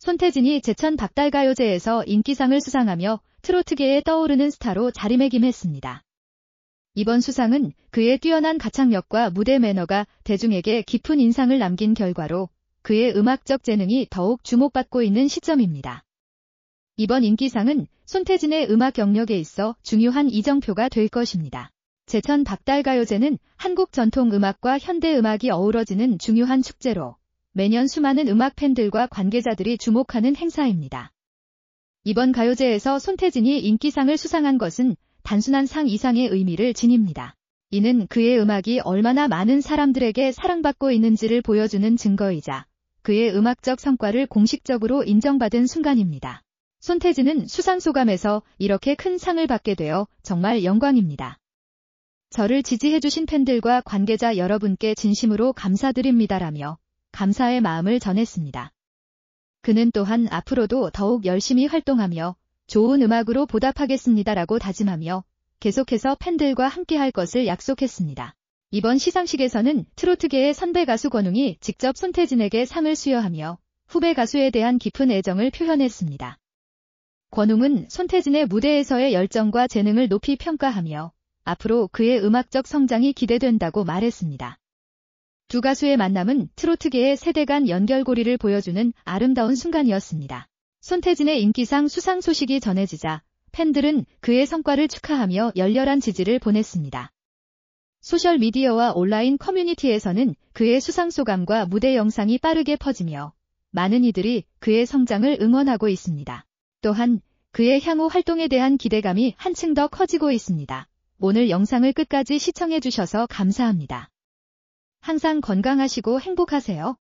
손태진이 제천 박달가요제에서 인기상을 수상하며 트로트계에 떠오르는 스타로 자리매김했습니다. 이번 수상은 그의 뛰어난 가창력과 무대 매너가 대중에게 깊은 인상을 남긴 결과로 그의 음악적 재능이 더욱 주목받고 있는 시점입니다. 이번 인기상은 손태진의 음악 경력에 있어 중요한 이정표가 될 것입니다. 제천 박달가요제는 한국 전통 음악과 현대 음악이 어우러지는 중요한 축제로 매년 수많은 음악 팬들과 관계자들이 주목하는 행사입니다. 이번 가요제에서 손태진이 인기상을 수상한 것은 단순한 상 이상의 의미를 지닙니다. 이는 그의 음악이 얼마나 많은 사람들에게 사랑받고 있는지를 보여주는 증거이자 그의 음악적 성과를 공식적으로 인정받은 순간입니다. 손태진은 수상소감에서 이렇게 큰 상을 받게 되어 정말 영광입니다. 저를 지지해주신 팬들과 관계자 여러분께 진심으로 감사드립니다라며 감사의 마음을 전했습니다. 그는 또한 앞으로도 더욱 열심히 활동하며 좋은 음악으로 보답하겠습니다라고 다짐하며 계속해서 팬들과 함께할 것을 약속했습니다. 이번 시상식에서는 트로트계의 선배 가수 권웅이 직접 손태진에게 상을 수여하며 후배 가수에 대한 깊은 애정을 표현했습니다. 권웅은 손태진의 무대에서의 열정과 재능을 높이 평가하며 앞으로 그의 음악적 성장이 기대된다고 말했습니다. 두 가수의 만남은 트로트계의 세대 간 연결고리를 보여주는 아름다운 순간이었습니다. 손태진의 인기상 수상 소식이 전해지자 팬들은 그의 성과를 축하하며 열렬한 지지를 보냈습니다. 소셜미디어와 온라인 커뮤니티에서는 그의 수상 소감과 무대 영상이 빠르게 퍼지며 많은 이들이 그의 성장을 응원하고 있습니다. 또한 그의 향후 활동에 대한 기대감이 한층 더 커지고 있습니다. 오늘 영상을 끝까지 시청해주셔서 감사합니다. 항상 건강하시고 행복하세요.